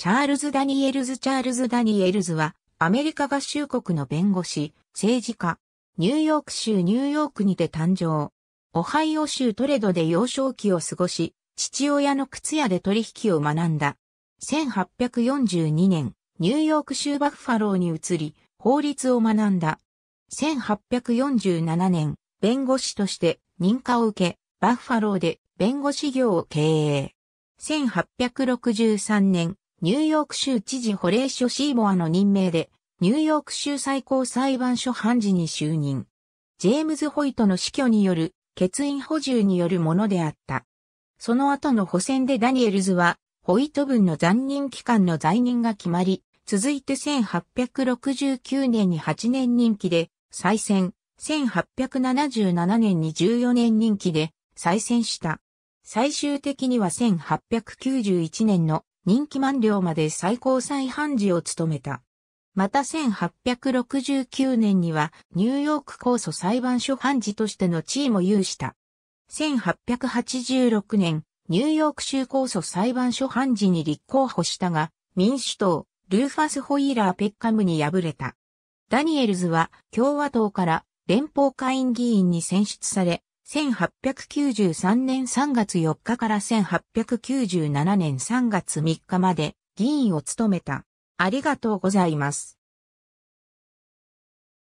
チャールズ・ダニエルズ・チャールズ・ダニエルズは、アメリカ合衆国の弁護士、政治家、ニューヨーク州ニューヨークにて誕生。オハイオ州トレドで幼少期を過ごし、父親の靴屋で取引を学んだ。1842年、ニューヨーク州バッファローに移り、法律を学んだ。1847年、弁護士として認可を受け、バッファローで弁護士業を経営。1863年、ニューヨーク州知事ホレーショ・シーボアの任命で、ニューヨーク州最高裁判所判事に就任。ジェームズ・ホイトの死去による欠員補充によるものであった。その後の補選でダニエルズは、ホイト分の残任期間の在任が決まり、続いて1869年に8年任期で再選、1877年に14年任期で再選した。最終的には1891年の任期満了まで最高裁判事を務めた。また1869年にはニューヨーク控訴裁判所判事としての地位も有した。1886年、ニューヨーク州控訴裁判所判事に立候補したが、民主党、ルーファス・ホイーラー・ペッカムに敗れた。ダニエルズは共和党から連邦会員議員に選出され、1893年3月4日から1897年3月3日まで議員を務めた。ありがとうございます。